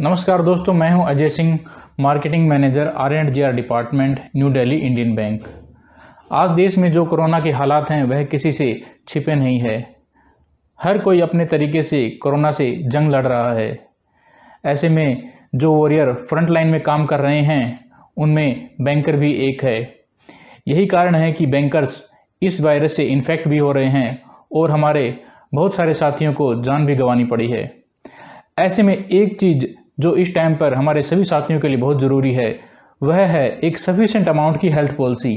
नमस्कार दोस्तों मैं हूं Ajay Singh marketing manager R and G department New Delhi Indian bank आज देश में जो कोरोना के हालात हैं वह किसी से छिपे नहीं है हर कोई अपने तरीके से कोरोना से जंग लड़ रहा है ऐसे में जो वॉरियर फ्रंट लाइन में काम कर रहे हैं उनमें बैंकर भी एक है यही कारण है कि बैंकर्स इस वायरस से इन्फेक्ट भी हो रहे हैं और हमारे बहुत सारे साथियों को जान भी गंवानी पड़ी है ऐसे में एक चीज़ जो इस टाइम पर हमारे सभी साथियों के लिए बहुत ज़रूरी है वह है एक सफिशेंट अमाउंट की हेल्थ पॉलिसी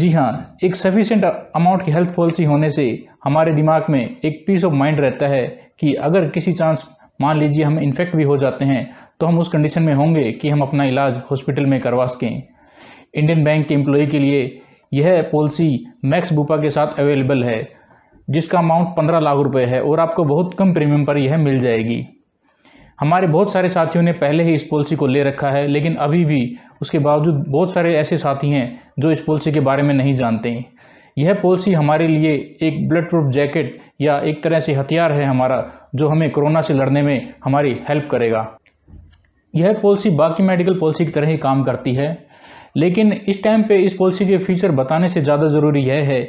जी हाँ एक सफिशेंट अमाउंट की हेल्थ पॉलिसी होने से हमारे दिमाग में एक पीस ऑफ माइंड रहता है कि अगर किसी चांस मान लीजिए हम इन्फेक्ट भी हो जाते हैं तो हम उस कंडीशन में होंगे कि हम अपना इलाज हॉस्पिटल में करवा सकें इंडियन बैंक के एम्प्लॉय के लिए यह पॉलिसी मैक्स बुपा के साथ अवेलेबल है जिसका अमाउंट पंद्रह लाख रुपए है और आपको बहुत कम प्रीमियम पर यह मिल जाएगी हमारे बहुत सारे साथियों ने पहले ही इस पॉलिसी को ले रखा है लेकिन अभी भी उसके बावजूद बहुत सारे ऐसे साथी हैं जो इस पॉलिसी के बारे में नहीं जानते हैं यह पॉलिसी हमारे लिए एक ब्लड प्रूफ जैकेट या एक तरह से हथियार है हमारा जो हमें कोरोना से लड़ने में हमारी हेल्प करेगा यह पॉलिसी बाकी मेडिकल पॉलिसी की तरह ही काम करती है लेकिन इस टाइम पे इस पॉलिसी के फीचर बताने से ज़्यादा ज़रूरी यह है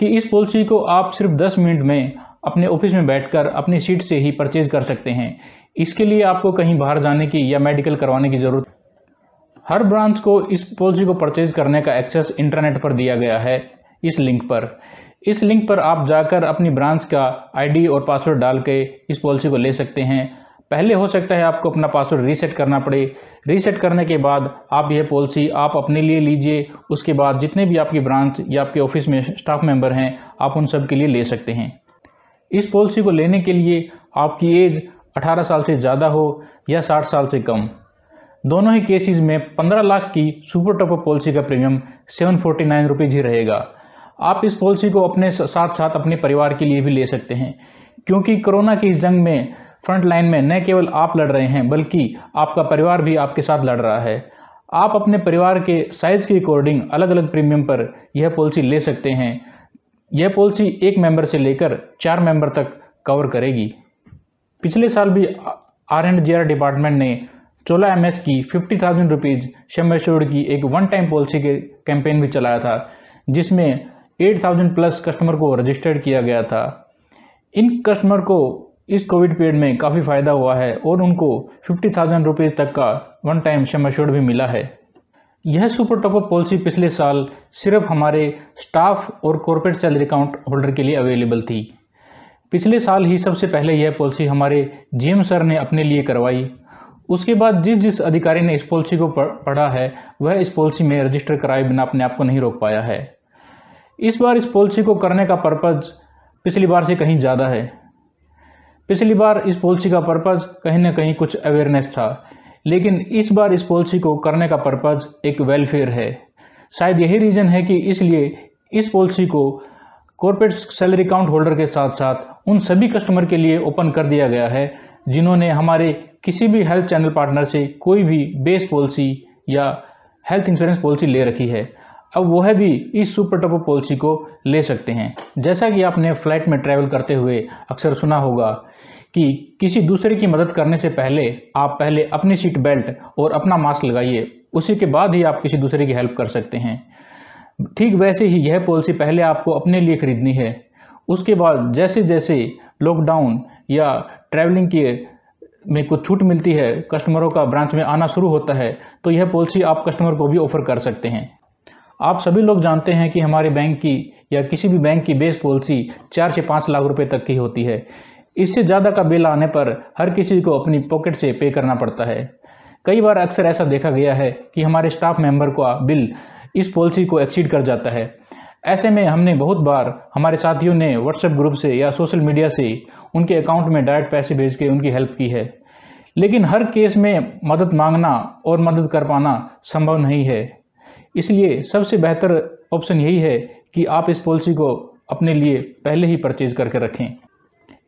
कि इस पॉलिसी को आप सिर्फ 10 मिनट में अपने ऑफिस में बैठकर अपनी सीट से ही परचेज कर सकते हैं इसके लिए आपको कहीं बाहर जाने की या मेडिकल करवाने की ज़रूरत हर ब्रांच को इस पॉलिसी को परचेज करने का एक्सेस इंटरनेट पर दिया गया है इस लिंक पर इस लिंक पर आप जाकर अपनी ब्रांच का आईडी और पासवर्ड डाल के इस पॉलिसी को ले सकते हैं पहले हो सकता है आपको अपना पासवर्ड रीसेट करना पड़े रीसेट करने के बाद आप यह पॉलिसी आप अपने लिए लीजिए उसके बाद जितने भी आपकी ब्रांच या आपके ऑफिस में स्टाफ मेंबर हैं आप उन सब के लिए ले सकते हैं इस पॉलिसी को लेने के लिए आपकी एज 18 साल से ज़्यादा हो या 60 साल से कम दोनों ही केसेस में 15 लाख की सुपर टॉपअप पॉलिसी का premium seven forty nine rupees ही रहेगा आप इस पॉलिसी को अपने साथ साथ अपने परिवार के लिए भी ले सकते हैं क्योंकि कोरोना की इस जंग में फ्रंट लाइन में न केवल आप लड़ रहे हैं बल्कि आपका परिवार भी आपके साथ लड़ रहा है आप अपने परिवार के साइज़ के अकॉर्डिंग अलग अलग प्रीमियम पर यह पॉलिसी ले सकते हैं यह पॉलिसी एक मेंबर से लेकर चार मेंबर तक कवर करेगी पिछले साल भी आर एंड जी डिपार्टमेंट ने चोला एम की fifty thousand rupees sum assured की एक वन टाइम पॉलिसी के कैंपेन भी चलाया था जिसमें एट थाउजेंड प्लस कस्टमर को रजिस्टर्ड किया गया था इन कस्टमर को इस कोविड पीरियड में काफ़ी फ़ायदा हुआ है और उनको फिफ्टी थाउजेंड रुपीज़ तक का वन टाइम शम एश्योर्ड भी मिला है यह सुपर टॉपअप पॉलिसी पिछले साल सिर्फ हमारे स्टाफ और कॉरपोरेट सैलरी अकाउंट होल्डर के लिए अवेलेबल थी पिछले साल ही सबसे पहले यह पॉलिसी हमारे जीएम सर ने अपने लिए करवाई उसके बाद जिस जिस अधिकारी ने इस पॉलिसी को पढ़ा है वह इस पॉलिसी में रजिस्टर कराए बिना अपने आप को नहीं रोक पाया है इस बार इस पॉलिसी को करने का पर्पज़ पिछली बार से कहीं ज़्यादा है पिछली बार इस पॉलिसी का पर्पज़ कहीं ना कहीं कुछ अवेयरनेस था लेकिन इस बार इस पॉलिसी को करने का पर्पज़ एक वेलफेयर है शायद यही रीज़न है कि इसलिए इस पॉलिसी को कॉरपोरेट सैलरी अकाउंट होल्डर के साथ साथ उन सभी कस्टमर के लिए ओपन कर दिया गया है जिन्होंने हमारे किसी भी हेल्थ चैनल पार्टनर से कोई भी बेस पॉलिसी या हेल्थ इंश्योरेंस पॉलिसी ले रखी है अब वह भी इस सुपर टॉप पॉलिसी को ले सकते हैं जैसा कि आपने फ्लाइट में ट्रैवल करते हुए अक्सर सुना होगा कि किसी दूसरे की मदद करने से पहले आप पहले अपनी सीट बेल्ट और अपना मास्क लगाइए उसी के बाद ही आप किसी दूसरे की हेल्प कर सकते हैं ठीक वैसे ही यह पॉलिसी पहले आपको अपने लिए खरीदनी है उसके बाद जैसे जैसे लॉकडाउन या ट्रैवलिंग के में कुछ छूट मिलती है कस्टमरों का ब्रांच में आना शुरू होता है तो यह पॉलिसी आप कस्टमर को भी ऑफर कर सकते हैं आप सभी लोग जानते हैं कि हमारे बैंक की या किसी भी बैंक की बेस पॉलिसी चार से पाँच लाख रुपए तक की होती है इससे ज़्यादा का बिल आने पर हर किसी को अपनी पॉकेट से पे करना पड़ता है कई बार अक्सर ऐसा देखा गया है कि हमारे स्टाफ मेंबर का बिल इस पॉलिसी को एक्सीड कर जाता है ऐसे में हमने बहुत बार हमारे साथियों ने व्हाट्सएप ग्रुप से या सोशल मीडिया से उनके अकाउंट में डायरेक्ट पैसे भेज के उनकी हेल्प की है लेकिन हर केस में मदद मांगना और मदद कर पाना संभव नहीं है इसलिए सबसे बेहतर ऑप्शन यही है कि आप इस पॉलिसी को अपने लिए पहले ही परचेज करके रखें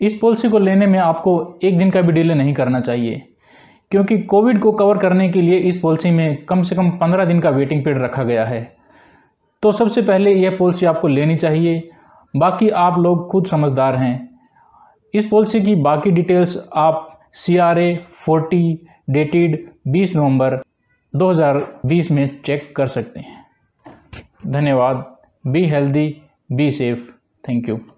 इस पॉलिसी को लेने में आपको एक दिन का भी डिले नहीं करना चाहिए क्योंकि कोविड को कवर करने के लिए इस पॉलिसी में कम से कम पंद्रह दिन का वेटिंग पीरियड रखा गया है तो सबसे पहले यह पॉलिसी आपको लेनी चाहिए बाकी आप लोग खुद समझदार हैं इस पॉलिसी की बाकी डिटेल्स आप C R A forty dated बीस नवंबर 2020 में चेक कर सकते हैं धन्यवाद be healthy be safe thank you